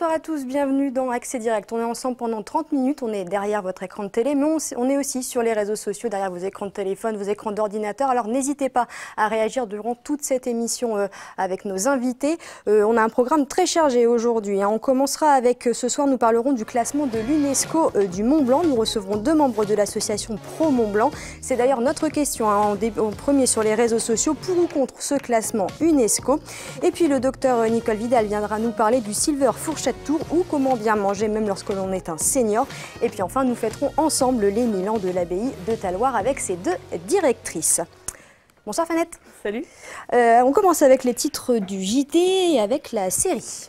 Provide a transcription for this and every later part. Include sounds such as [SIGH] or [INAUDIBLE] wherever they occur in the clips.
Bonsoir à tous, bienvenue dans Accès Direct. On est ensemble pendant 30 minutes, on est derrière votre écran de télé, mais on est aussi sur les réseaux sociaux, derrière vos écrans de téléphone, vos écrans d'ordinateur. Alors n'hésitez pas à réagir durant toute cette émission euh, avec nos invités. Euh, on a un programme très chargé aujourd'hui. Hein. On commencera avec, euh, ce soir, nous parlerons du classement de l'UNESCO du Mont Blanc. Nous recevrons deux membres de l'association Pro Mont Blanc. C'est d'ailleurs notre question hein, en premier sur les réseaux sociaux, pour ou contre ce classement UNESCO. Et puis le docteur Nicole Vidal viendra nous parler du Silver Fourchette 7 ou comment bien manger même lorsque l'on est un senior. Et puis enfin, nous fêterons ensemble les 1000 ans de l'abbaye de Taloir avec ces deux directrices. Bonsoir Fanette. Salut. Euh, on commence avec les titres du JT et avec la série.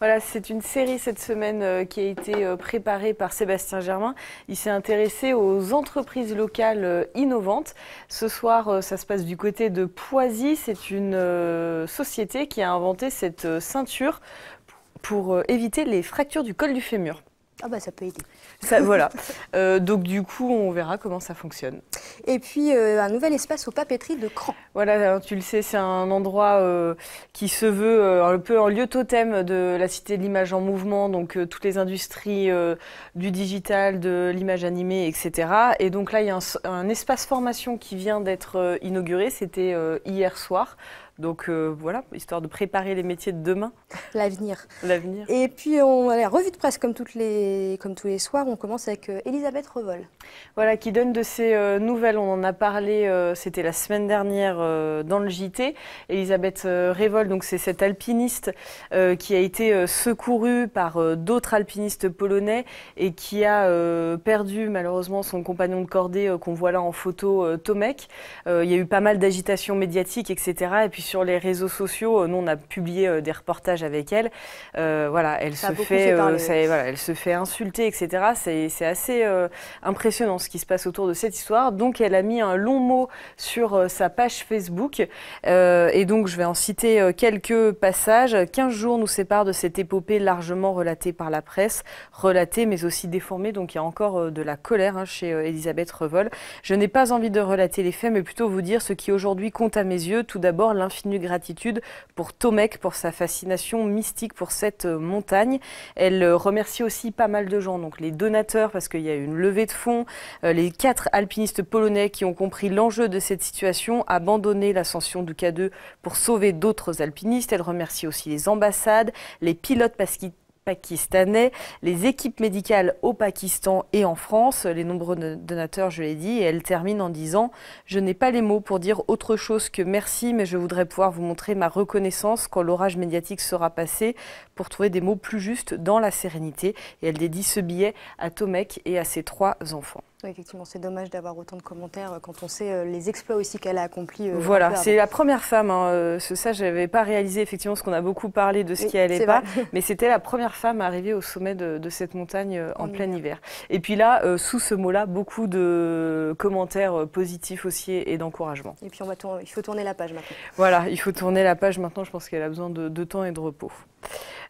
Voilà, c'est une série cette semaine euh, qui a été euh, préparée par Sébastien Germain. Il s'est intéressé aux entreprises locales innovantes. Ce soir, ça se passe du côté de Poisy. C'est une société qui a inventé cette ceinture pour euh, éviter les fractures du col du fémur. Ah bah ça peut aider. [LAUGHS] voilà. Euh, donc du coup, on verra comment ça fonctionne. Et puis euh, un nouvel espace aux papeteries de Cran. Voilà, tu le sais, c'est un endroit qui se veut un peu un lieu totem de la cité de l'image en mouvement, donc toutes les industries du digital, de l'image animée, etc. Et donc là, il y a un espace formation qui vient d'être inauguré, c'était hier soir. Donc euh, voilà, histoire de préparer les métiers de demain. [LAUGHS] L'avenir. L'avenir. Et puis on a la revue de presse comme, toutes les, comme tous les soirs. On commence avec euh, Elisabeth Revol. Voilà, qui donne de ses euh, nouvelles. On en a parlé, c'était la semaine dernière dans le JT. Elisabeth Revol, donc c'est cette alpiniste qui a été secourue par d'autres alpinistes polonais et qui a perdu malheureusement son compagnon de cordée qu'on voit là en photo, Tomek. il y a eu pas mal d'agitation médiatique, etc. Et puis sur les réseaux sociaux. Euh, nous, on a publié euh, des reportages avec elle. voilà, elle se fait, elle se fait insulter, etc. C'est assez euh, impressionnant ce qui se passe autour de cette histoire. Donc, elle a mis un long mot sur sa page Facebook. et donc, je vais en citer quelques passages. 15 jours nous séparent de cette épopée largement relatée par la presse, relatée mais aussi déformée. Donc, il y a encore de la colère hein, chez Elisabeth Revol. Je n'ai pas envie de relater les faits, mais plutôt vous dire ce qui aujourd'hui compte à mes yeux. Tout d'abord, gratitude pour Tomek, pour sa fascination mystique pour cette euh, montagne. Elle euh, remercie aussi pas mal de gens, donc les donateurs, parce qu'il y a une levée de fonds, euh, les quatre alpinistes polonais qui ont compris l'enjeu de cette situation, abandonné l'ascension du K2 pour sauver d'autres alpinistes. Elle remercie aussi les ambassades, les pilotes parce qu'ils pakistanais, les équipes médicales au Pakistan et en France. Les nombreux donateurs, je l'ai dit, et elle termine en disant Je n'ai pas les mots pour dire autre chose que merci, mais je voudrais pouvoir vous montrer ma reconnaissance quand l'orage médiatique sera passé pour trouver des mots plus justes dans la sérénité. Et elle dédie ce billet à Tomek et à ses trois enfants effectivement, c'est dommage d'avoir autant de commentaires euh, quand on sait euh, les exploits aussi qu'elle a accomplis. Euh, voilà, c'est la première femme. Hein, ce ça, je n'avais pas réalisé effectivement ce qu'on a beaucoup parlé de ce qui allait pas, [LAUGHS] mais c'était la première femme à arriver au sommet de, cette montagne en plein hiver. Et puis là, sous ce mot-là, beaucoup de commentaires positifs aussi et d'encouragement. Et puis il faut tourner la page maintenant. Voilà, il faut tourner la page maintenant. Je pense qu'elle a besoin de temps et de repos.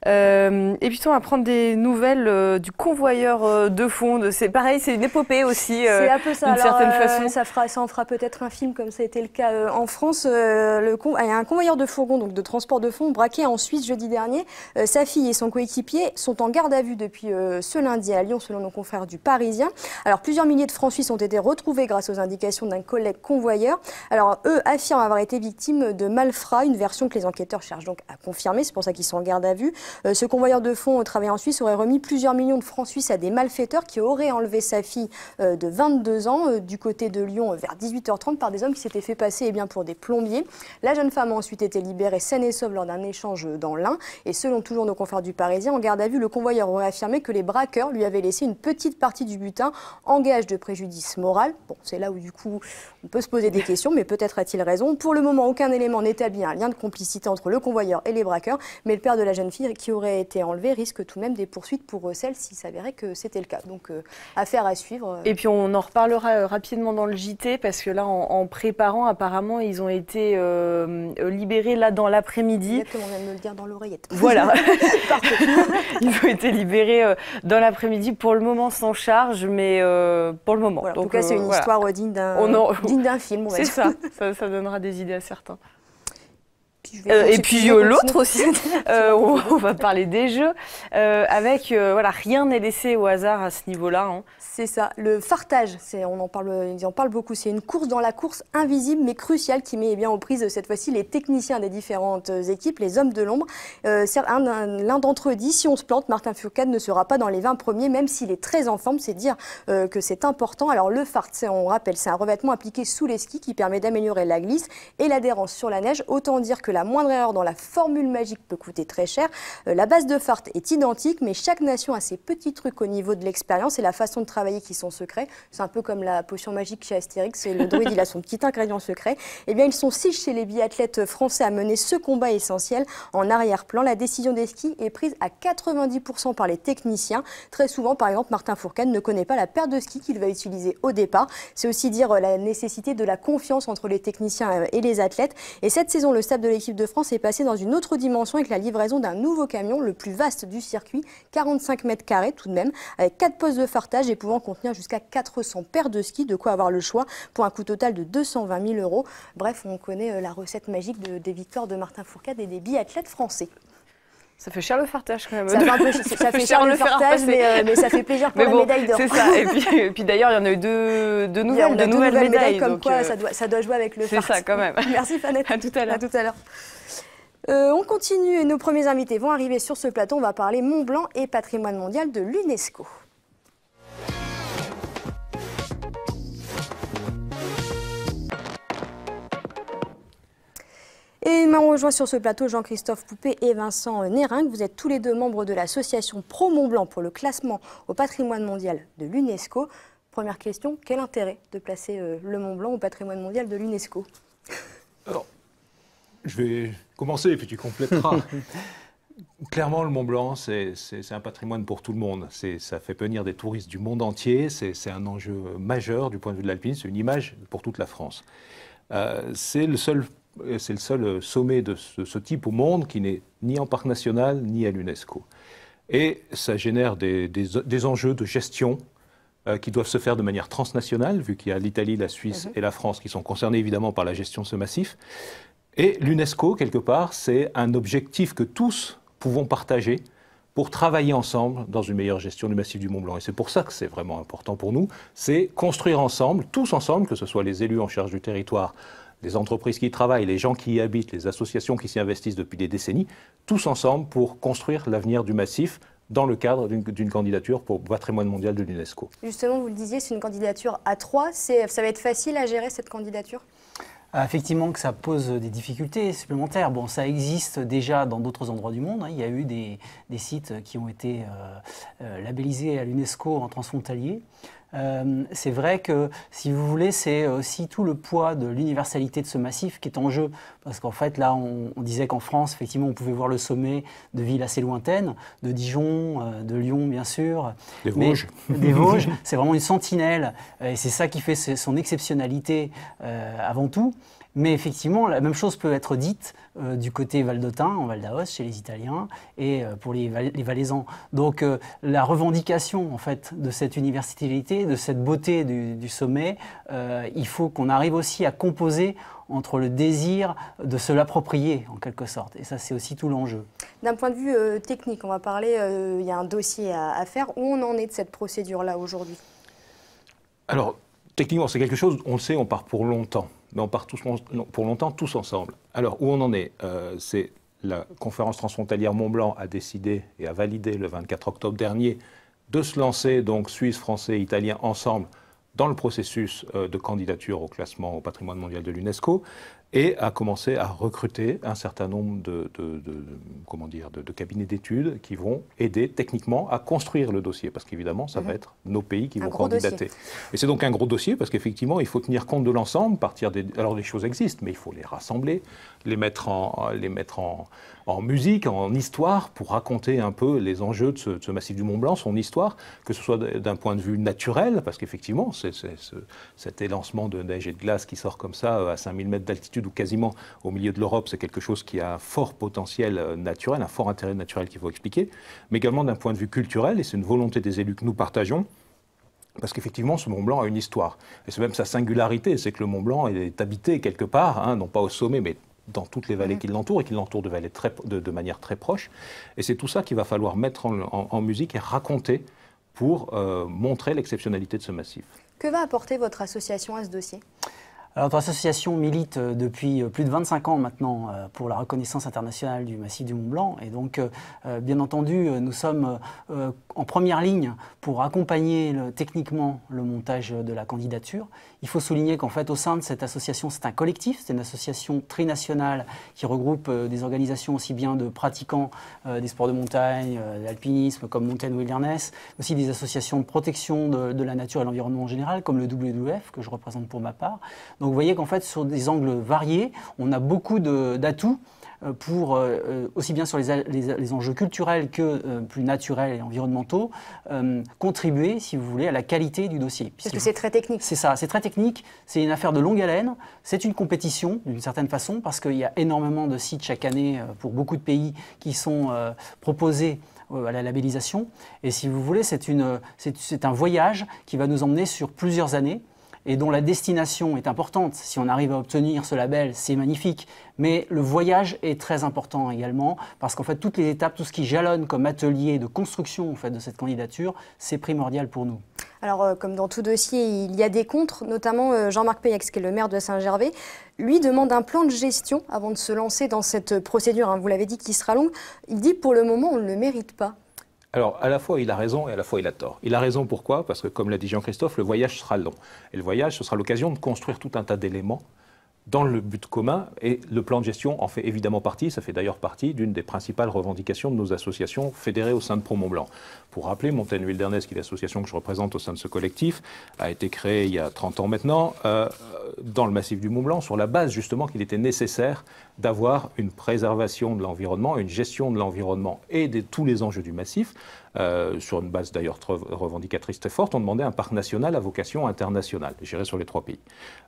Euh, et puis on va prendre des nouvelles euh, du convoyeur euh, de fond. C'est pareil, c'est une épopée aussi. c'est un peu ça. certaine façon, ça fera, ça en fera peut-être un film comme ça a été le cas en France. Ah, il y a un convoyeur de fourgon donc de transport de fonds, braqué en Suisse jeudi dernier. sa fille et son coéquipier sont en garde à vue depuis ce lundi à Lyon, selon nos confrères du Parisien. Alors plusieurs milliers de francs suisses ont été retrouvés grâce aux indications d'un collègue convoyeur. Alors eux affirment avoir été victimes de malfrats, une version que les enquêteurs cherchent donc à confirmer. C'est pour ça qu'ils sont en garde à vue. Euh, ce convoyeur de fonds travaillant en Suisse aurait remis plusieurs millions de francs suisses à des malfaiteurs qui auraient enlevé sa fille euh, de 22 ans euh, du côté de Lyon vers 18h30 par des hommes qui s'étaient fait passer eh bien, pour des plombiers. La jeune femme a ensuite été libérée saine et sauve lors d'un échange dans l'Ain. Et selon toujours nos confrères du Parisien, en garde à vue, le convoyeur aurait affirmé que les braqueurs lui avaient laissé une petite partie du butin en gage de préjudice moral. Bon, c'est là où du coup on peut se poser des questions, mais peut-être a-t-il raison. Pour le moment, aucun élément n'établit un lien de complicité entre le convoyeur et les braqueurs, mais le père de la la jeune fille qui aurait été enlevée risque tout de même des poursuites pour euh, celle s'il s'avérait que c'était le cas. Donc, euh, affaire à suivre. Euh. Et puis, on en reparlera rapidement dans le JT parce que là, en, préparant, apparemment, ils ont été libérés là dans l'après-midi. Exactement, on vient de me le dire dans l'oreillette. Voilà. [LAUGHS] [LAUGHS] ils ont été libérés dans l'après-midi pour le moment sans charge, mais pour le moment. en tout cas, c'est une histoire digne d'un film. C'est [LAUGHS] ça, ça donnera des idées à certains. Euh, et puis euh, l'autre aussi, [LAUGHS] euh, on, va parler des jeux, avec voilà, rien n'est laissé au hasard à ce niveau-là. Hein. C'est ça, le fartage, on en parle, ils en beaucoup, c'est une course dans la course invisible mais cruciale qui met eh bien, aux prises cette fois-ci les techniciens des différentes équipes, les hommes de l'ombre. L'un d'entre eux dit, si on se plante, Martin Fourcade ne sera pas dans les 20 premiers, même s'il est très en forme, c'est dire que c'est important. Alors le fart, on rappelle, c'est un revêtement appliqué sous les skis qui permet d'améliorer la glisse et l'adhérence sur la neige, autant dire que que la moindre erreur dans la formule magique peut coûter très cher. Euh, la base de Fart est identique, mais chaque nation a ses petits trucs au niveau de l'expérience et la façon de travailler qui sont secrets. C'est un peu comme la potion magique chez Astérix, le druide il a son petit ingrédient secret. Eh bien, ils sont six chez les biathlètes français à mener ce combat essentiel. En arrière-plan, la décision des skis est prise à 90% par les techniciens. Très souvent, par exemple, Martin Fourcade ne connaît pas la paire de skis qu'il va utiliser au départ. C'est aussi dire euh, la nécessité de la confiance entre les techniciens euh, et les athlètes. Et cette saison, le stade de l'équipe de France est passée dans une autre dimension avec la livraison d'un nouveau camion, le plus vaste du circuit, 45 mètres carrés tout de même, avec 4 postes de fartage et pouvant contenir jusqu'à 400 paires de skis, de quoi avoir le choix, pour un coût total de 220 000 euros. Bref, on connaît euh, la recette magique des victoires de Martin Fourcade et des biathlètes français. Ça fait cher le fartage quand même. Ça fait, [LAUGHS] cher, le fartage, euh, mais, ça fait plaisir pour la médaille d'or. C'est ça. Et puis, d'ailleurs, il y en a eu deux, nouvelles, de nouvelles, médailles. comme quoi, euh, ça, doit, jouer avec le fartage. C'est ça quand même. [LAUGHS] Merci Fanette. À tout à l'heure. tout à l'heure. Euh, on continue et nos premiers invités vont arriver sur ce plateau. On va parler Mont Blanc et patrimoine mondial de l'UNESCO. Et m'ont rejoint sur ce plateau Jean-Christophe Poupé et Vincent euh, Nérin. Vous êtes tous les deux membres de l'association Pro Mont Blanc pour le classement au patrimoine mondial de l'UNESCO. Première question, quel intérêt de placer euh, le Mont Blanc au patrimoine mondial de l'UNESCO Alors, je vais commencer et puis tu compléteras. [LAUGHS] Clairement, le Mont Blanc, c'est un patrimoine pour tout le monde. Ça fait venir des touristes du monde entier. C'est un enjeu majeur du point de vue de l'alpinisme. C'est une image pour toute la France. Euh, c'est le seul euh, c'est le seul euh, sommet de ce, type au monde qui n'est ni en parc national ni à l'UNESCO. Et ça génère des, enjeux de gestion euh, qui doivent se faire de manière transnationale, vu qu'il y a l'Italie, la Suisse mhm. et la France qui sont concernés évidemment par la gestion de ce massif. Et l'UNESCO, quelque part, c'est un objectif que tous pouvons partager pour travailler ensemble dans une meilleure gestion du massif du Mont Blanc. Et c'est pour ça que c'est vraiment important pour nous, c'est construire ensemble, tous ensemble, que ce soit les élus en charge du territoire, les entreprises qui y travaillent, les gens qui y habitent, les associations qui s'y investissent depuis des décennies, tous ensemble pour construire l'avenir du massif dans le cadre d'une candidature pour patrimoine mondial de l'UNESCO. Justement, vous le disiez, c'est une candidature à trois. Ça va être facile à gérer cette candidature euh, Effectivement que ça pose des difficultés supplémentaires. Bon, ça existe déjà dans d'autres endroits du monde. Hein. Il y a eu des, sites qui ont été euh, euh, labellisés à l'UNESCO en transfrontalier. Euh, c'est vrai que, si vous voulez, c'est aussi tout le poids de l'universalité de ce massif qui est en jeu. Parce qu'en fait, là, on, disait qu'en France, effectivement, on pouvait voir le sommet de villes assez lointaines, de Dijon, euh, de Lyon, bien sûr. Des Vosges. [LAUGHS] Des Vosges. C'est vraiment une sentinelle. Et c'est ça qui fait son exceptionnalité euh, avant tout. Mais effectivement, la même chose peut être dite euh, du côté valdotin, en Val d'Aoste, chez les Italiens et euh, pour les, Valaisans. Donc euh, la revendication en fait de cette universalité, de cette beauté du, sommet, il faut qu'on arrive aussi à composer entre le désir de se l'approprier en quelque sorte. Et ça, c'est aussi tout l'enjeu. D'un point de vue technique, on va parler, il y a un dossier à, à faire. Où on en est de cette procédure-là aujourd'hui Alors, Techniquement, c'est quelque chose, on le sait, on part pour longtemps, mais on part tous pour longtemps tous ensemble. Alors, où on en est euh, C'est la conférence transfrontalière Mont-Blanc a décidé et a validé le 24 octobre dernier de se lancer, donc Suisse, Français, Italiens, ensemble, dans le processus euh, de candidature au classement au patrimoine mondial de l'UNESCO et a commencé à recruter un certain nombre de, comment dire, de, cabinets d'études qui vont aider techniquement à construire le dossier, parce qu'évidemment, ça va mhm. être nos pays qui vont candidater. Et c'est donc un gros dossier, parce qu'effectivement, il faut tenir compte de l'ensemble, partir des... Alors, les choses existent, mais il faut les rassembler, les mettre en, les mettre en, musique, en histoire, pour raconter un peu les enjeux de ce, de ce massif du Mont-Blanc, son histoire, que ce soit d'un point de vue naturel, parce qu'effectivement, c'est cet élancement de neige et de glace qui sort comme ça à 5000 mètres d'altitude, ou quasiment au milieu de l'Europe, c'est quelque chose qui a un fort potentiel euh, naturel, un fort intérêt naturel qu'il faut expliquer, mais également d'un point de vue culturel, et c'est une volonté des élus que nous partageons. Parce qu'effectivement, ce Mont Blanc a une histoire. Et c'est même sa singularité, c'est que le Mont Blanc est habité quelque part, hein, non pas au sommet, mais dans toutes les vallées qui l'entourent et qui l'entourent de, de, manière très proche. Et c'est tout ça qu'il va falloir mettre en, musique et raconter pour euh, montrer l'exceptionnalité de ce massif. Que va apporter votre association à ce dossier alors, notre association milite euh, depuis euh, plus de 25 ans maintenant euh, pour la reconnaissance internationale du massif du Mont Blanc. Et donc, bien entendu, nous sommes en première ligne pour accompagner techniquement le montage de la candidature. Il faut souligner qu'en fait, au sein de cette association, c'est un collectif, c'est une association trinationale qui regroupe des organisations aussi bien de pratiquants des sports de montagne, d'alpinisme comme Mountain Wilderness, aussi des associations de protection de, la nature et de l'environnement en général, comme le WWF, que je représente pour ma part. Donc vous voyez qu'en fait, sur des angles variés, on a beaucoup d'atouts euh, pour, euh, euh, aussi bien sur les, enjeux culturels que plus naturels et environnementaux, contribuer, si vous voulez, à la qualité du dossier. Parce que c'est très technique. C'est ça, c'est très technique, c'est une affaire de longue haleine, c'est une compétition d'une certaine façon, parce qu'il y a énormément de sites chaque année pour beaucoup de pays qui sont proposés à la labellisation. Et si vous voulez, c'est un voyage qui va nous emmener sur plusieurs années et dont la destination est importante. Si on arrive à obtenir ce label, c'est magnifique. Mais le voyage est très important également parce qu'en fait toutes les étapes, tout ce qui jalonne comme atelier de construction en fait de cette candidature, c'est primordial pour nous. Alors, euh, comme dans tout dossier, il y a des contres, notamment euh, Jean-Marc Payex, qui est le maire de Saint-Gervais. Lui demande un plan de gestion avant de se lancer dans cette procédure. Hein. vous l'avez dit, qui sera longue. Il dit pour le moment, on ne le mérite pas. Alors, à la fois, il a raison et à la fois, il a tort. Il a raison pourquoi Parce que, comme l'a dit Jean-Christophe, le voyage sera long. Et le voyage, ce sera l'occasion de construire tout un tas d'éléments dans le but commun, et le plan de gestion en fait évidemment partie, ça fait d'ailleurs partie d'une des principales revendications de nos associations fédérées au sein de mont Blanc. Pour rappeler, Montaigne Wilderness, qui est l'association que je représente au sein de ce collectif, a été créée il y a 30 ans maintenant, euh, dans le massif du Mont Blanc, sur la base justement qu'il était nécessaire d'avoir une préservation de l'environnement, une gestion de l'environnement et de tous les enjeux du massif, euh, sur une base d'ailleurs revendicatrice très forte, on demandait un parc national à vocation internationale, géré sur les trois pays.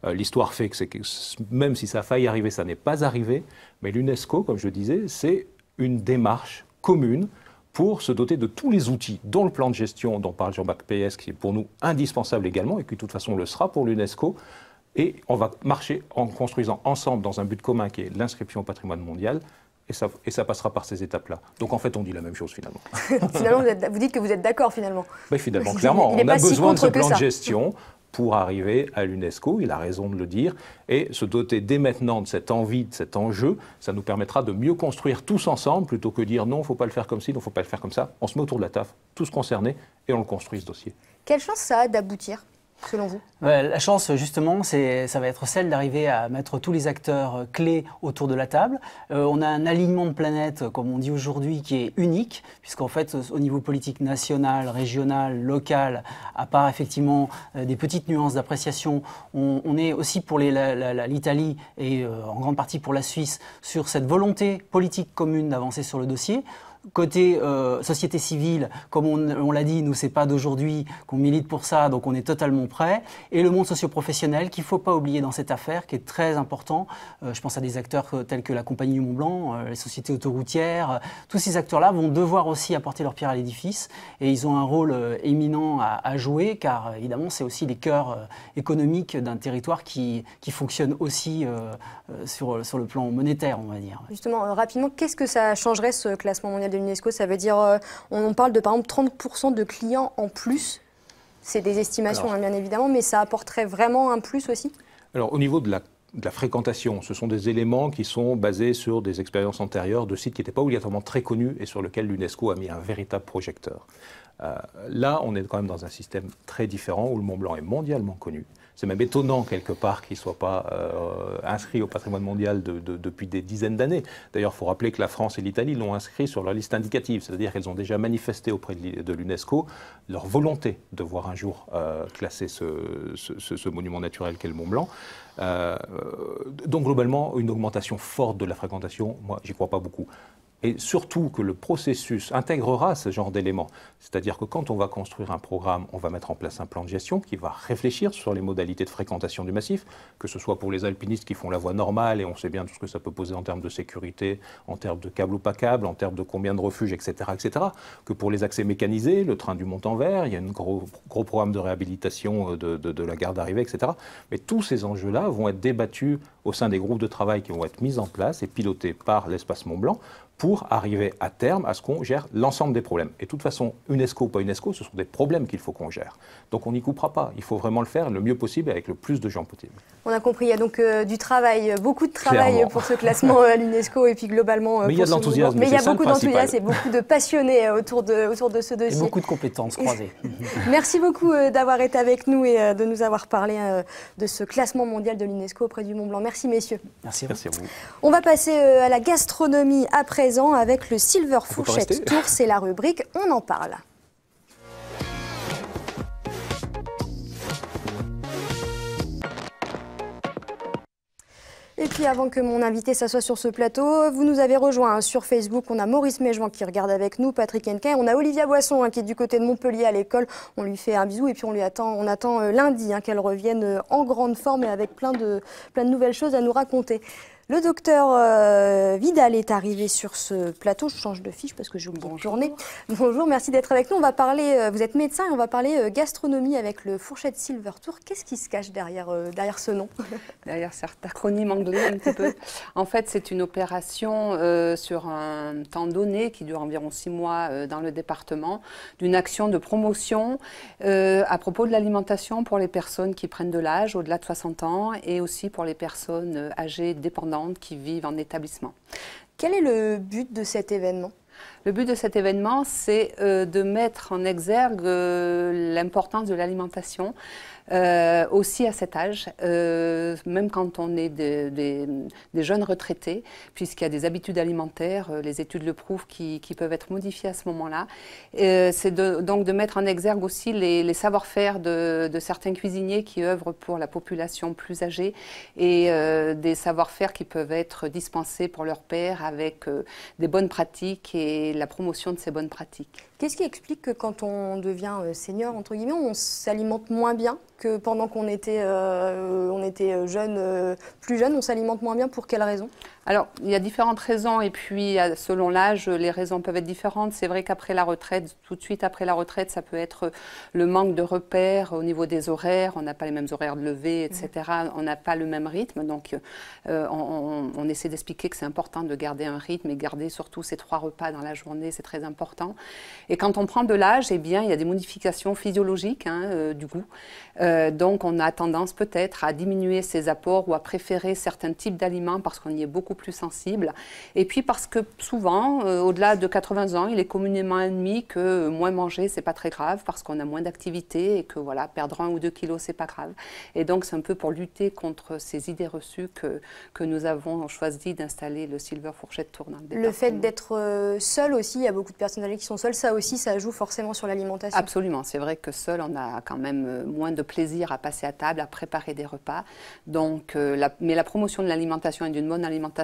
Euh, l'histoire fait que, même si ça a failli arriver, ça n'est pas arrivé, mais l'UNESCO, comme je disais, c'est une démarche commune pour se doter de tous les outils, dont le plan de gestion dont parle Jean-Marc PS, qui est pour nous indispensable également, et qui de toute façon le sera pour l'UNESCO, et on va marcher en construisant ensemble, dans un but commun qui est l'inscription au patrimoine mondial, et ça, passera par ces étapes-là. Donc en fait, on dit la même chose finalement. [LAUGHS] finalement, vous, dites que vous êtes d'accord finalement. Ben, finalement, clairement, on a besoin de ce plan de gestion pour arriver à l'UNESCO, il a raison de le dire, et se doter dès maintenant de cette envie, de cet enjeu, ça nous permettra de mieux construire tous ensemble, plutôt que de dire non, il ne faut pas le faire comme ci, non, il ne faut pas le faire comme ça. On se met autour de la table, tous concernés, et on le construit ce dossier. Quelle chance ça a d'aboutir selon vous La chance, justement, ça va être celle d'arriver à mettre tous les acteurs euh, clés autour de la table. Euh, on a un alignement de planètes, comme on dit aujourd'hui, qui est unique, puisqu'en fait, au niveau politique national, régional, local, à part effectivement euh, des petites nuances d'appréciation, on, est aussi pour l'Italie et en grande partie pour la Suisse sur cette volonté politique commune d'avancer sur le dossier. Côté euh, société civile, comme on, l'a dit, nous, c'est pas d'aujourd'hui qu'on milite pour ça, donc on est totalement prêt. Et le monde socioprofessionnel, qu'il ne faut pas oublier dans cette affaire, qui est très important. Euh, je pense à des acteurs euh, tels que la Compagnie du Mont-Blanc, les sociétés autoroutières. tous ces acteurs-là vont devoir aussi apporter leur pierre à l'édifice. Et ils ont un rôle éminent à, jouer, car évidemment, c'est aussi les cœurs économiques d'un territoire qui, qui fonctionne aussi sur, sur le plan monétaire, on va dire. Justement, rapidement, qu'est-ce que ça changerait, ce classement mondial de l'UNESCO, ça veut dire, euh, on parle de par exemple 30% de clients en plus. C'est des estimations, hein, bien évidemment, mais ça apporterait vraiment un plus aussi Alors, au niveau de la fréquentation. Ce sont des éléments qui sont basés sur des expériences antérieures de sites qui n'étaient pas obligatoirement très connus et sur lesquels l'UNESCO a mis un véritable projecteur. Euh, là, on est quand même dans un système très différent où le Mont Blanc est mondialement connu. C'est même étonnant quelque part qu'il ne soit pas euh, inscrit au patrimoine mondial depuis des dizaines d'années. D'ailleurs, il faut rappeler que la France et l'Italie l'ont inscrit sur leur liste indicative, c'est-à-dire qu'elles ont déjà manifesté auprès de l'UNESCO leur volonté de voir un jour euh, classer ce, monument naturel qu'est le Mont Blanc. Euh, donc globalement, une augmentation forte de la fréquentation, moi, j'y crois pas beaucoup et surtout que le processus intégrera ce genre d'éléments. C'est-à-dire que quand on va construire un programme, on va mettre en place un plan de gestion qui va réfléchir sur les modalités de fréquentation du massif, que ce soit pour les alpinistes qui font la voie normale, et on sait bien tout ce que ça peut poser en termes de sécurité, en termes de câbles ou pas câbles, en termes de combien de refuges, etc., etc., que pour les accès mécanisés, le train du Mont-en-Vert, il y a un gros, gros, programme de réhabilitation euh, de, de la gare d'arrivée, etc. Mais tous ces enjeux-là vont être débattus au sein des groupes de travail qui vont être mis en place et pilotés par l'espace Mont-Blanc pour arriver à terme à ce qu'on gère l'ensemble des problèmes. Et de toute façon, UNESCO ou pas UNESCO, ce sont des problèmes qu'il faut qu'on gère. Donc on n'y coupera pas. Il faut vraiment le faire le mieux possible avec le plus de gens possible. On a compris. Il y a donc euh, du travail, euh, beaucoup de travail pour ce classement euh, à l'UNESCO et puis globalement. Mais il y a de l'enthousiasme. il y a beaucoup d'enthousiasme et beaucoup de passionnés autour de, autour de ce dossier. Et beaucoup de compétences croisées. [LAUGHS] Merci beaucoup d'avoir été avec nous et de nous avoir parlé de ce classement mondial de l'UNESCO auprès du Mont Blanc. Merci messieurs. Merci, Merci à vous. On va passer à la gastronomie après avec le Silver Fourchette Tour. C'est la rubrique On en parle. Et puis avant que mon invité s'assoie sur ce plateau, vous nous avez rejoint hein. sur Facebook. On a Maurice Méjean qui regarde avec nous, Patrick Henquin. On a Olivia Boisson hein, qui est du côté de Montpellier à l'école. On lui fait un bisou et puis on lui attend, on attend euh, lundi hein, qu'elle revienne euh, en grande forme et avec plein de, plein de nouvelles choses à nous raconter. Le docteur euh, Vidal est arrivé sur ce plateau. Je change de fiche parce que j'ai vous bonne journée. Bonjour, merci d'être avec nous. On va parler, euh, vous êtes médecin et on va parler euh, gastronomie avec le Fourchette Silver Tour. Qu'est-ce qui se cache derrière, derrière ce nom [LAUGHS] Derrière cet acronyme anglais un petit peu. [LAUGHS] En fait, c'est une opération sur un temps donné qui dure environ six mois dans le département d'une action de promotion à propos de l'alimentation pour les personnes qui prennent de l'âge au-delà de 60 ans et aussi pour les personnes âgées dépendantes qui vivent en établissement. Quel est le but de cet événement le but de cet événement, c'est euh, de mettre en exergue euh, l'importance de l'alimentation, euh, aussi à cet âge, euh, même quand on est des, jeunes retraités, puisqu'il y a des habitudes alimentaires, euh, les études le prouvent, qui, peuvent être modifiées à ce moment-là. C'est donc de mettre en exergue aussi les, savoir-faire de, de, certains cuisiniers qui œuvrent pour la population plus âgée et des savoir-faire qui peuvent être dispensés pour leurs père avec des bonnes pratiques et la promotion de ces bonnes pratiques. Qu'est-ce qui explique que quand on devient euh, senior, entre guillemets, on s'alimente moins bien que pendant qu'on était, euh, on était euh, jeune, plus jeune, on s'alimente moins bien Pour quelles raisons alors, il y a différentes raisons et puis euh, selon l'âge, les raisons peuvent être différentes. C'est vrai qu'après la retraite, tout de suite après la retraite, ça peut être le manque de repères au niveau des horaires. On n'a pas les mêmes horaires de lever, etc. Mmh. On n'a pas le même rythme. Donc, euh, on, essaie d'expliquer que c'est important de garder un rythme et garder surtout ces trois repas dans la journée, c'est très important. Et quand on prend de l'âge, eh bien, il y a des modifications physiologiques hein, euh, du goût. donc, on a tendance peut-être à diminuer ses apports ou à préférer certains types d'aliments parce qu'on y est beaucoup plus sensible Et puis parce que souvent, euh, au-delà de 80 ans, il est communément admis que moins manger, c'est pas très grave parce qu'on a moins d'activité et que voilà, perdre un ou deux kilos, c'est pas grave. Et donc c'est un peu pour lutter contre ces idées reçues que, que nous avons choisi d'installer le Silver Fourchette tournant le fait d'être euh, seul aussi, il y a beaucoup de personnalités qui sont seuls, ça aussi, ça joue forcément sur l'alimentation. Absolument, c'est vrai que seul, on a quand même euh, moins de plaisir à passer à table, à préparer des repas. Donc, la, mais la promotion de l'alimentation et d'une bonne alimentation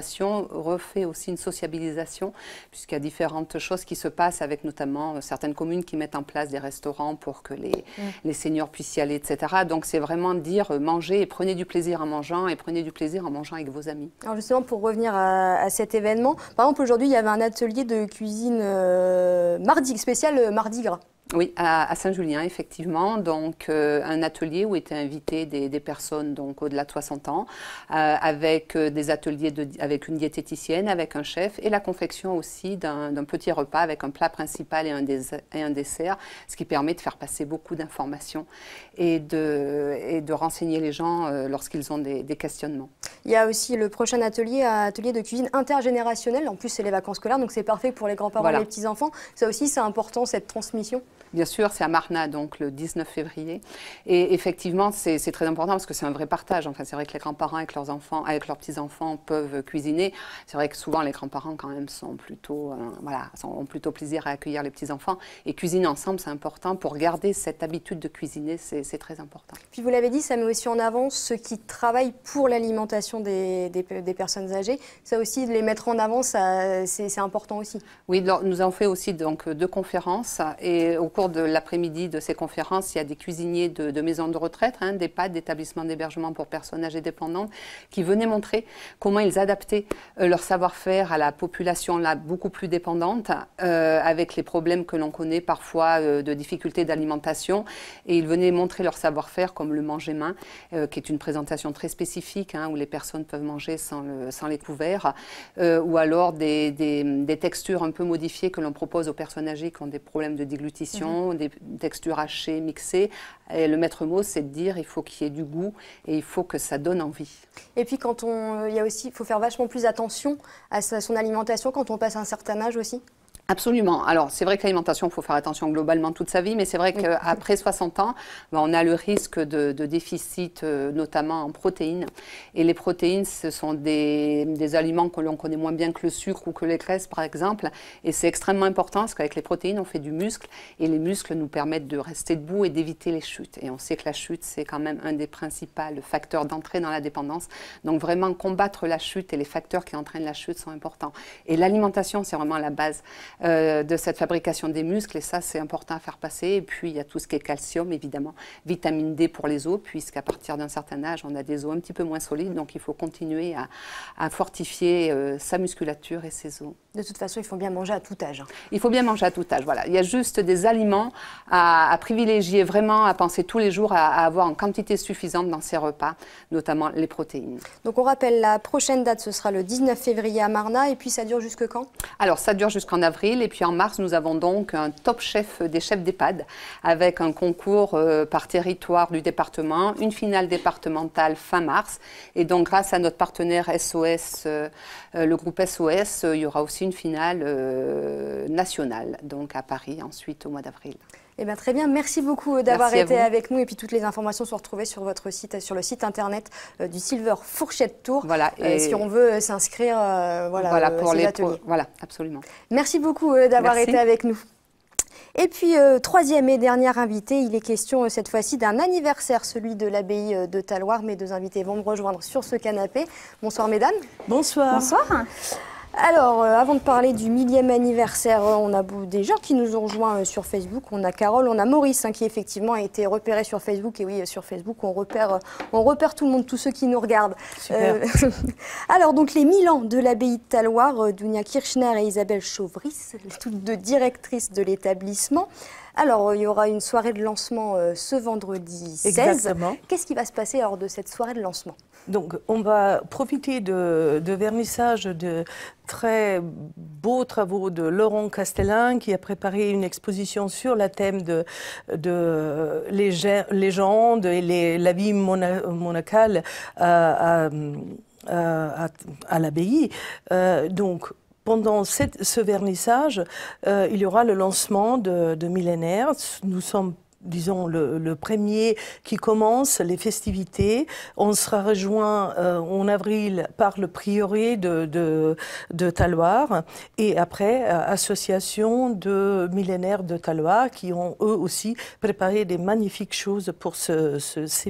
refait aussi une sociabilisation, puisqu'il y a différentes choses qui se passent avec notamment euh, certaines communes qui mettent en place des restaurants pour que les, mm. seniors puissent y aller, etc. Donc c'est vraiment dire euh, manger mangez et prenez du plaisir en mangeant et prenez du plaisir en mangeant avec vos amis. Alors justement, pour revenir à, cet événement, par exemple aujourd'hui, il y avait un atelier de cuisine euh, mardi, spécial mardi gras. Oui, à, Saint-Julien, effectivement. Donc, euh, un atelier où étaient invitées des, personnes au-delà de 60 ans, euh, avec euh, des ateliers avec une diététicienne, avec un chef et la confection aussi d'un petit repas avec un plat principal et un, dessert, ce qui permet de faire passer beaucoup d'informations et de, renseigner les gens lorsqu'ils ont des, questionnements. Il y a aussi le prochain atelier, atelier de cuisine intergénérationnelle. En plus, c'est les vacances scolaires, donc c'est parfait pour les grands-parents et les petits-enfants. Ça aussi, c'est important, cette transmission. Bien sûr, c'est à Marna, donc le 19 février. Et effectivement, c'est très important parce que c'est un vrai partage. Enfin, c'est vrai que les grands-parents avec leurs enfants, avec leurs petits-enfants peuvent cuisiner. C'est vrai que souvent, les grands-parents, quand même, sont plutôt, euh, voilà, sont, ont plutôt plaisir à accueillir les petits-enfants. Et cuisiner ensemble, c'est important pour garder cette habitude de cuisiner, c'est très important. Puis vous l'avez dit, ça met aussi en avant ceux qui travaillent pour l'alimentation des, personnes âgées. Ça aussi, de les mettre en avant, c'est important aussi. Oui, nous avons fait aussi donc deux conférences et au de l'après-midi de ces conférences, il y a des cuisiniers de, maisons de retraite, hein, des pâtes d'établissements d'hébergement pour personnes âgées dépendantes, qui venaient montrer comment ils adaptaient euh, leur savoir-faire à la population là beaucoup plus dépendante, euh, avec les problèmes que l'on connaît parfois euh, de difficultés d'alimentation. Et ils venaient montrer leur savoir-faire, comme le manger main, qui est une présentation très spécifique, hein, où les personnes peuvent manger sans, les couverts, ou alors des, des textures un peu modifiées que l'on propose aux personnes âgées qui ont des problèmes de déglutition des textures hachées, mixées. Et le maître mot, c'est de dire il faut qu'il y ait du goût et il faut que ça donne envie. Et puis quand on, il y a aussi, faut faire vachement plus attention à son alimentation quand on passe un certain âge aussi. Absolument. Alors, c'est vrai que l'alimentation, il faut faire attention globalement toute sa vie, mais c'est vrai qu'après 60 ans, ben, on a le risque de, de déficit, euh, notamment en protéines. Et les protéines, ce sont des, des aliments que l'on connaît moins bien que le sucre ou que les graisses, par exemple. Et c'est extrêmement important, parce qu'avec les protéines, on fait du muscle, et les muscles nous permettent de rester debout et d'éviter les chutes. Et on sait que la chute, c'est quand même un des principaux facteurs d'entrée dans la dépendance. Donc, vraiment, combattre la chute et les facteurs qui entraînent la chute sont importants. Et l'alimentation, c'est vraiment la base. Euh, de cette fabrication des muscles, et ça c'est important à faire passer. Et puis il y a tout ce qui est calcium, évidemment, vitamine D pour les os, puisqu'à partir d'un certain âge, on a des os un petit peu moins solides, donc il faut continuer à, fortifier euh, sa musculature et ses os. De toute façon, il faut bien manger à tout âge. Hein. Il faut bien manger à tout âge, voilà. Il y a juste des aliments à, privilégier vraiment, à penser tous les jours à, à avoir en quantité suffisante dans ses repas, notamment les protéines. Donc on rappelle, la prochaine date, ce sera le 19 février à Marna, et puis ça dure jusque quand Alors ça dure jusqu'en avril. Et puis en mars, nous avons donc un top chef des chefs d'EHPAD avec un concours euh, par territoire du département, une finale départementale fin mars. Et donc grâce à notre partenaire SOS, euh, euh, le groupe SOS, il y aura aussi une finale nationale, donc à Paris ensuite au mois d'avril. Eh bien, très bien. Merci beaucoup euh, d'avoir été avec nous. Et puis, toutes les informations sont retrouvées sur votre site, sur le site internet euh, du Silver Fourchette Tour. Voilà. Euh, et si on veut s'inscrire, voilà, voilà pour les Voilà, absolument. Merci beaucoup d'avoir été avec nous. Et puis, troisième et dernière invité, il est question cette fois-ci d'un anniversaire, celui de l'abbaye de Taloir. Mes deux invités vont me rejoindre sur ce canapé. Bonsoir, mesdames. Bonsoir. Bonsoir. Alors, euh, avant de parler du millième anniversaire, euh, on a des gens qui nous ont rejoints euh, sur Facebook. On a Carole, on a Maurice hein, qui effectivement a été repéré sur Facebook. Et oui, sur Facebook, on repère, tout le monde, tous ceux qui nous regardent. [LAUGHS] alors, donc les mille ans de l'abbaye de Taloir, Dunia Kirchner et Isabelle Chauvris, toutes deux directrices de l'établissement. Alors, euh, il y aura une soirée de lancement euh, ce vendredi 16. Qu'est-ce qui va se passer lors de cette soirée de lancement donc, on va profiter de, vernissage de très beaux travaux de Laurent Castellin qui a préparé une exposition sur la thème de, de légendes et les, la vie monacale euh, à, l'abbaye. donc, pendant ce vernissage, euh, il y aura le lancement de, de Nous sommes disons, le, premier qui commence les festivités. On sera rejoint euh, en avril par le prieuré de, de, Taloir et après, euh, association de millénaires de Taloir qui ont eux aussi préparé des magnifiques choses pour ces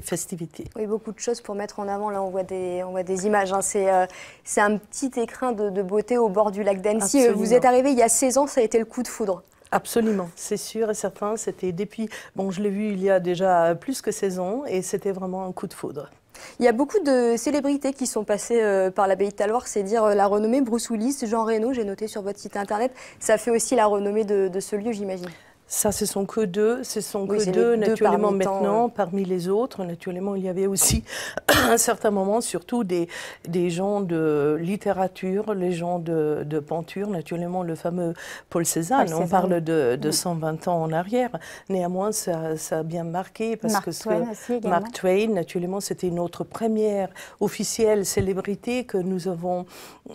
festivités. Oui, beaucoup de choses pour mettre en avant. Là, on voit des, on voit des images. Hein. Euh, c'est un petit écrin de, de, beauté au bord du lac d'Annecy. Vous êtes arrivé il y a 16 ans, ça a été le coup de foudre. Absolument, c'est sûr et certain. C'était depuis, bon, je l'ai vu il y a déjà plus que 16 ans et c'était vraiment un coup de foudre. Il y a beaucoup de célébrités qui sont passées euh, par l'abbaye de Taloir, c'est dire euh, la renommée Bruce Willis, Jean Reno, j'ai noté sur votre site internet. Ça fait aussi la renommée de ce lieu, j'imagine. Ça, ce sont que deux, ce sont que deux, naturellement maintenant, euh. parmi les autres. Naturellement, il y avait aussi, à [CLEARS THROAT] un certain moment, surtout des, des gens de littérature, les gens de, de peinture, naturellement le fameux Paul Cézanne. on parle de, 120 ans en arrière. Néanmoins, ça, ça a bien marqué parce que, Mark Twain, naturellement, c'était notre première officielle célébrité que nous avons,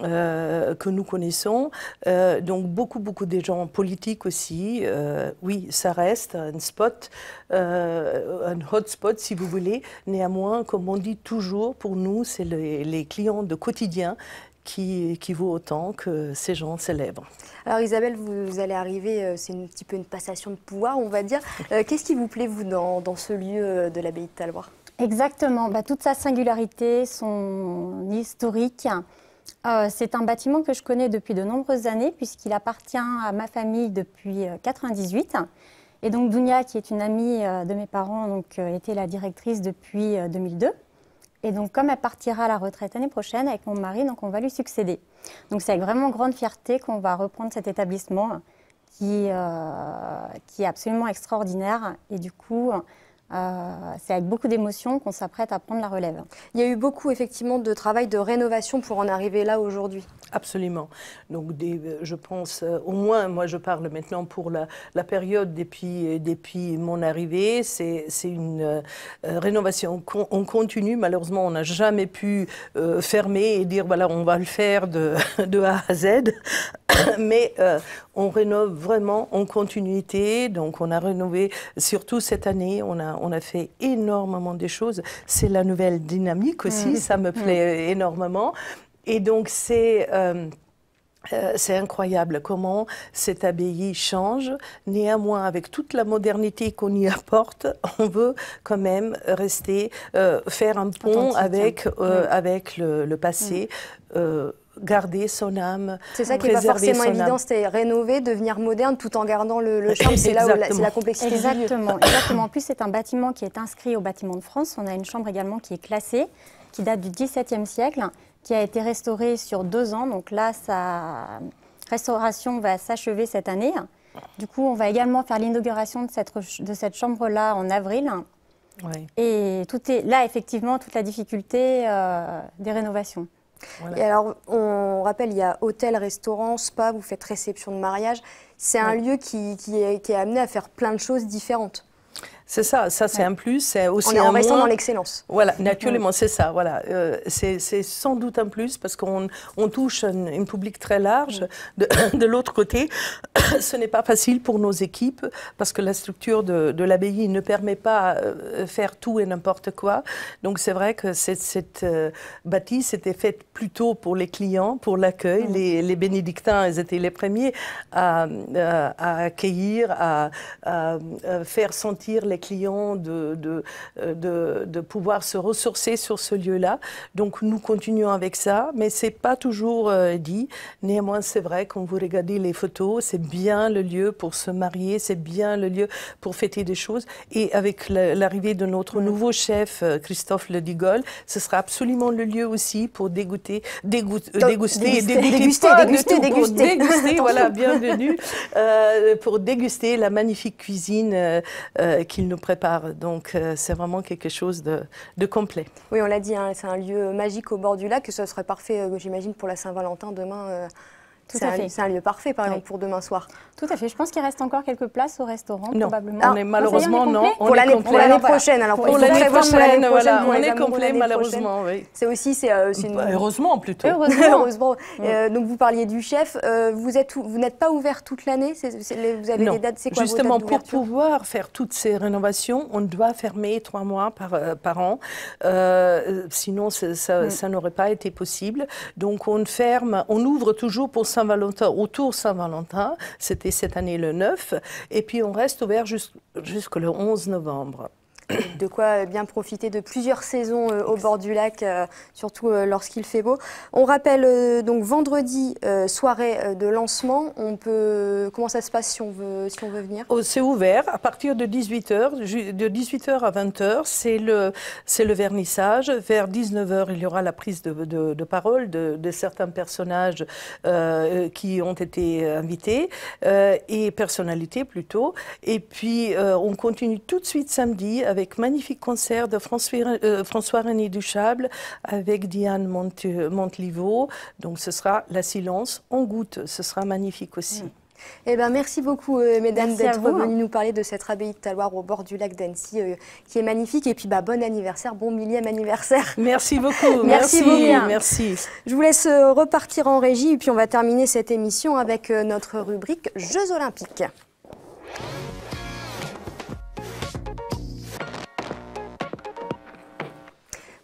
euh, que nous connaissons. Euh, donc beaucoup, beaucoup des gens politiques aussi oui, ça reste un spot, euh, un hotspot si vous voulez. Néanmoins, comme on dit toujours, pour nous, c'est les, clients de quotidien qui, qui, vaut autant que ces gens célèbres. Alors Isabelle, vous, allez arriver, euh, c'est un petit peu une passation de pouvoir, on va dire. Euh, qu'est-ce qui vous plaît, vous, dans, dans ce lieu euh, de l'abbaye de Talloire Exactement, bah, toute sa singularité, son historique. Euh, c'est un bâtiment que je connais depuis de nombreuses années, puisqu'il appartient à ma famille depuis 1998. Euh, Et donc Dunia, qui est une amie euh, de mes parents, donc, était la directrice depuis 2002. Et donc, comme elle partira à la retraite l'année prochaine avec mon mari, donc on va lui succéder. Donc, c'est avec vraiment grande fierté qu'on va reprendre cet établissement qui, qui est absolument extraordinaire. Et du coup, euh, c'est avec beaucoup d'émotion qu'on s'apprête à prendre la relève. Il y a eu beaucoup effectivement de travail de rénovation pour en arriver là aujourd'hui. Absolument. Donc euh, je pense, euh, au moins, moi je parle maintenant pour la, période depuis, mon arrivée, c'est une rénovation on continue. Malheureusement, on n'a jamais pu fermer et dire voilà, on va le faire de, [LAUGHS] de A à Z. [COUGHS] Mais on rénove vraiment en continuité. Donc on a rénové, surtout cette année, on a on a fait énormément de choses. C'est la nouvelle dynamique mm. aussi, ça me mm. plaît euh, énormément. Et donc, c'est. Euh, euh, c'est incroyable comment cette abbaye change. Néanmoins, avec toute la modernité qu'on y apporte, [LAUGHS] on veut quand même rester, faire un pont avec, mm. avec le, passé garder son âme. C'est ça qui n'est pas forcément évident, c'est rénover, devenir moderne tout en gardant le, le charme. C'est là où la, la complexité. Exactement. Exactement. En plus, c'est un bâtiment qui est inscrit au bâtiment de France. On a une chambre également qui est classée, qui date du XVIIe siècle, qui a été restaurée sur deux ans. Donc là, sa restauration va s'achever cette année. Du coup, on va également faire l'inauguration de cette, chambre-là en avril. Et tout est là, effectivement, toute la difficulté euh, des rénovations. Et alors, on rappelle, il y a hôtel, restaurant, spa, vous faites réception de mariage. C'est un lieu qui, qui est amené à faire plein de choses différentes. C'est ça, ça c'est un plus, c'est aussi on est en restant dans l'excellence. Voilà, mm-hmm. naturellement, c'est ça. Voilà, euh, c'est sans doute un plus parce qu'on touche un, public très large. Mm. [COUGHS] De, l'autre côté, [COUGHS] ce n'est pas facile pour nos équipes parce que la structure de, l'abbaye ne permet pas de euh, faire tout et n'importe quoi. Donc c'est vrai que cette, euh, bâtisse était faite plutôt pour les clients, pour l'accueil. Mm. Les, bénédictins, ils étaient les premiers à, accueillir, à, à faire sentir les clients de, euh, de, de, pouvoir se ressourcer sur ce lieu-là. Donc nous continuons avec ça, mais ce n'est pas toujours euh, dit. Néanmoins, c'est vrai, quand vous regardez les photos, c'est bien le lieu pour se marier, c'est bien le lieu pour fêter des choses. Et avec l'arrivée de notre mhm. nouveau chef, euh, Christophe Le Digol, ce sera absolument le lieu aussi pour dégoûter, déguster, déguster, déguster, déguster, déguster, voilà, bienvenue, pour déguster la magnifique cuisine qu'il nous nous prépare. Donc euh, c'est vraiment quelque chose de, complet. Oui, on l'a dit, hein, c'est un lieu magique au bord du lac. Ce serait parfait, euh, j'imagine, pour la Saint-Valentin demain euh, c'est un, lieu parfait, par exemple, pour demain soir. Tout à fait. Je pense qu'il reste encore quelques places au restaurant, probablement. Ah, malheureusement, non. pour l'année prochaine, alors. Pour l'année prochaine, voilà. On est complet, malheureusement, C'est aussi... Euh, bah, heureusement, plutôt. Heureusement. [LAUGHS] Euh, donc, vous parliez du chef. Euh, vous n'êtes pas ouvert toute l'année Vous avez des dates, c'est Justement, pour pouvoir faire toutes ces rénovations, on doit fermer trois mois par, par an. sinon, mm. ça, n'aurait pas été possible. Donc, on ferme, on ouvre toujours pour Saint-Valentin, autour Saint-Valentin, c'était cette année le 9, et puis on reste ouvert jusqu'au 11 novembre. [COUGHS] de quoi bien profiter de plusieurs saisons euh, au bord du lac, euh, surtout euh, lorsqu'il fait beau. On rappelle donc vendredi, soirée de lancement. On peut, comment ça se passe si on veut, si on veut venir oh, C'est ouvert à partir de 18h, de 18h à 20h. C'est le, le vernissage. Vers 19h, il y aura la prise de, parole de, certains personnages qui ont été invités et personnalités plutôt. Et puis, on continue tout de suite samedi avec avec magnifique concert de François, euh, René Duchable avec Diane Monteliveau. Donc ce sera La Silence en goutte. Ce sera magnifique aussi. Eh ben, merci beaucoup, euh, mesdames, d'être venues nous parler de cette abbaye de Taloir au bord du lac d'Annecy, euh, qui est magnifique. Et puis, bah, bon anniversaire, bon millième anniversaire. [LAUGHS] Merci beaucoup. merci, beaucoup. Je vous laisse repartir en régie. Et puis, on va terminer cette émission avec notre rubrique Jeux Olympiques.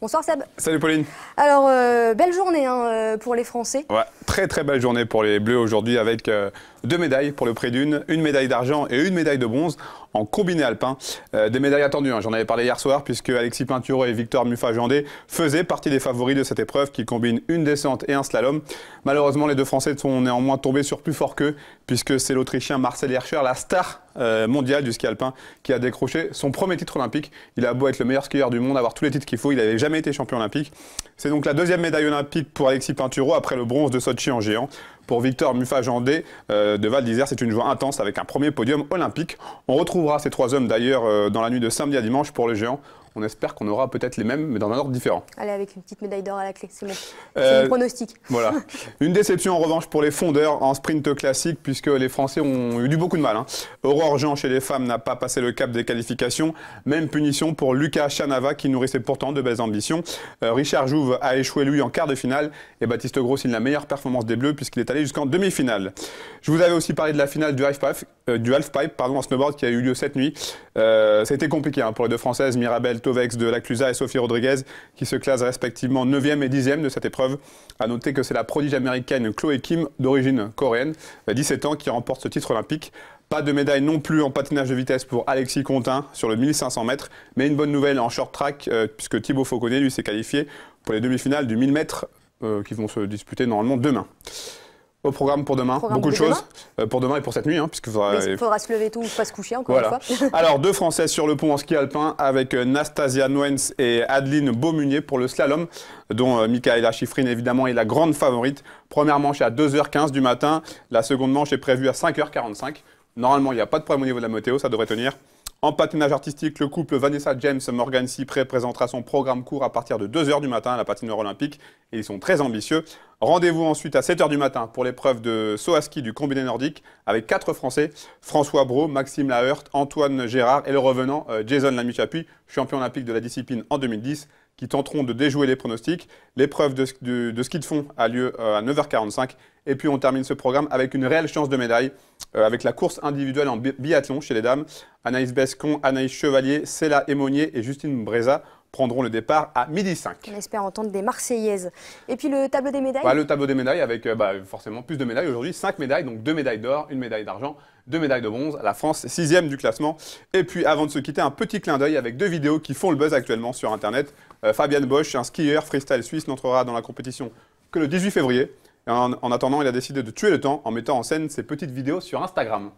Bonsoir Seb. Salut Pauline. Alors, euh, belle journée hein, euh, pour les Français. Ouais, très très belle journée pour les Bleus aujourd'hui avec euh, deux médailles pour le prix d'une, une médaille d'argent et une médaille de bronze en combiné alpin. Euh, des médailles attendues, hein. j'en avais parlé hier soir, puisque Alexis Pinturo et Victor Mufajandé faisaient partie des favoris de cette épreuve qui combine une descente et un slalom. Malheureusement, les deux Français sont néanmoins tombés sur plus fort qu'eux, puisque c'est l'Autrichien Marcel Hirscher, la star euh, mondiale du ski alpin, qui a décroché son premier titre olympique. Il a beau être le meilleur skieur du monde, avoir tous les titres qu'il faut, il n'avait jamais été champion olympique. C'est donc la deuxième médaille olympique pour Alexis Pinturo après le bronze de Sochi en géant. Pour Victor Mufajandé euh, de Val d'Isère, c'est une joie intense avec un premier podium olympique. On retrouvera ces trois hommes d'ailleurs euh, dans la nuit de samedi à dimanche pour le géant on espère qu'on aura peut-être les mêmes, mais dans un ordre différent. Allez, avec une petite médaille d'or à la clé, c'est c'est mon euh, pronostic. Voilà. [LAUGHS] une déception en revanche pour les fondeurs en sprint classique, puisque les Français ont eu du beaucoup de mal. Hein. Aurore Jean chez les femmes n'a pas passé le cap des qualifications. Même punition pour Lucas Chanava, qui nourrissait pourtant de belles ambitions. Euh, Richard Jouve a échoué, lui, en quart de finale. Et Baptiste Gros, il a la meilleure performance des Bleus, puisqu'il est allé jusqu'en demi-finale. Je vous avais aussi parlé de la finale du Halfpipe euh, pipe pardon, en snowboard qui a eu lieu cette nuit. C'était compliqué hein, pour les deux Françaises, Mirabel de Laclusa et Sophie Rodriguez qui se classent respectivement 9e et 10e de cette épreuve. À noter que c'est la prodige américaine Chloe Kim, d'origine coréenne, 17 ans, qui remporte ce titre olympique. Pas de médaille non plus en patinage de vitesse pour Alexis Contin sur le 1500 mètres, mais une bonne nouvelle en short track euh, puisque Thibaut Fauconnet lui s'est qualifié pour les demi-finales du 1000 mètres euh, qui vont se disputer normalement demain. Au programme pour demain, beaucoup de, choses euh, pour demain et pour cette nuit, hein, puisque il euh, faudra se lever tout, ou pas se coucher encore une fois. [LAUGHS] Alors deux Françaises sur le pont en ski alpin avec euh, Nastasia Nwens et Adeline Beaumunier pour le slalom, dont Michaela Schifrin évidemment est la grande favorite. Première manche à 2h15 du matin, la seconde manche est prévue à 5h45. Normalement, il n'y a pas de problème au niveau de la météo, ça devrait tenir. En patinage artistique, le couple Vanessa James Morgan Cyprès présentera son programme court à partir de 2h du matin à la patinoire olympique et ils sont très ambitieux. Rendez-vous ensuite à 7h du matin pour l'épreuve de saut à ski du combiné nordique avec quatre Français, François Brault, Maxime Laheurte, Antoine Gérard et le revenant euh, Jason Lamichapi, champion olympique de la discipline en 2010 qui tenteront de déjouer les pronostics. L'épreuve de, ski de fond a lieu euh, à 9h45. Et puis on termine ce programme avec une réelle chance de médaille, euh, avec la course individuelle en biathlon chez les dames. Anaïs Bescon, Anaïs Chevalier, Céla Émonier et Justine Breza prendront le départ à 12h05. On espère entendre des Marseillaises. Et puis le tableau des médailles bah, Le tableau des médailles avec euh, bah, forcément plus de médailles aujourd'hui, 5 médailles, donc 2 médailles d'or, une médaille d'argent, 2 médailles de bronze. La France, 6 du classement. Et puis avant de se quitter, un petit clin d'œil avec deux vidéos qui font le buzz actuellement sur Internet. Euh, Fabienne Fabian Bosch, un skieur freestyle suisse, n'entrera dans la compétition que le 18 février. en, en attendant, il a décidé de tuer le temps en mettant en scène ses petites vidéos sur Instagram.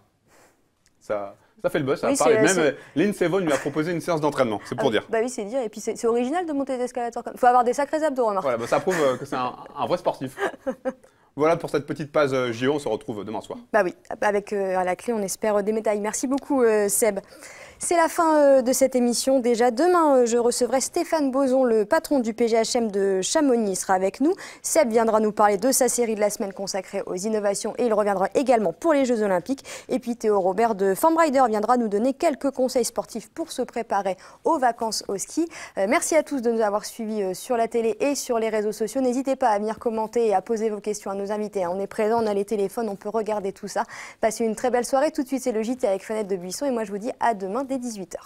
Ça, ça fait le boss, ça oui, Même euh, Lynn lui a proposé une séance d'entraînement, c'est pour ah, dire. Bah oui, c'est dire. Et puis c'est original de monter des escalators. Il faut avoir des sacrés abdos, remarque. Hein, voilà, bah, ça prouve euh, que c'est un vrai sportif. [LAUGHS] Voilà pour cette petite pause JO. Euh, on se retrouve demain soir. Bah oui, avec euh, à la clé, on espère des médailles. Merci beaucoup, euh, Seb. C'est la fin de cette émission. Déjà demain, je recevrai Stéphane Bozon, le patron du PGHM de Chamonix. Il sera avec nous. Seb viendra nous parler de sa série de la semaine consacrée aux innovations et il reviendra également pour les Jeux Olympiques. Et puis Théo Robert de Fambrider viendra nous donner quelques conseils sportifs pour se préparer aux vacances au ski. merci à tous de nous avoir suivis sur la télé et sur les réseaux sociaux. N'hésitez pas à venir commenter et à poser vos questions à Hein. On est présent, on a les téléphones, on peut regarder tout ça. Passez une très belle soirée. Tout de suite, c'est le JT avec Fenêtre de Buisson. Et moi, je vous dis à demain dès 18h.